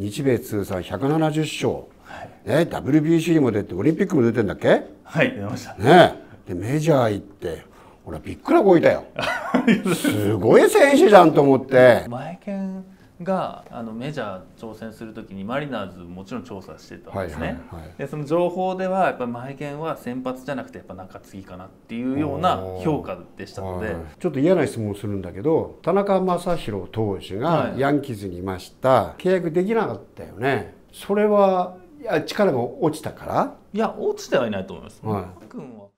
日米通算170勝、はい、ね、WBC にも出てオリンピックも出てんだっけはい出ました、ね、でメジャー行ってほらびっくらこいたよ すごい選手じゃんと思って。前剣があのメジャー挑戦するときにマリナーズもちろん調査してたんですね、でその情報ではやっぱ前言は先発じゃなくてやっぱ中継ぎかなっていうような評価でしたので、はい、ちょっと嫌な質問をするんだけど田中将大投手がヤンキーズにいました、はい、契約できなかったよねそれはいや力が落ちたからいや落ちてはいないと思います、はい、君は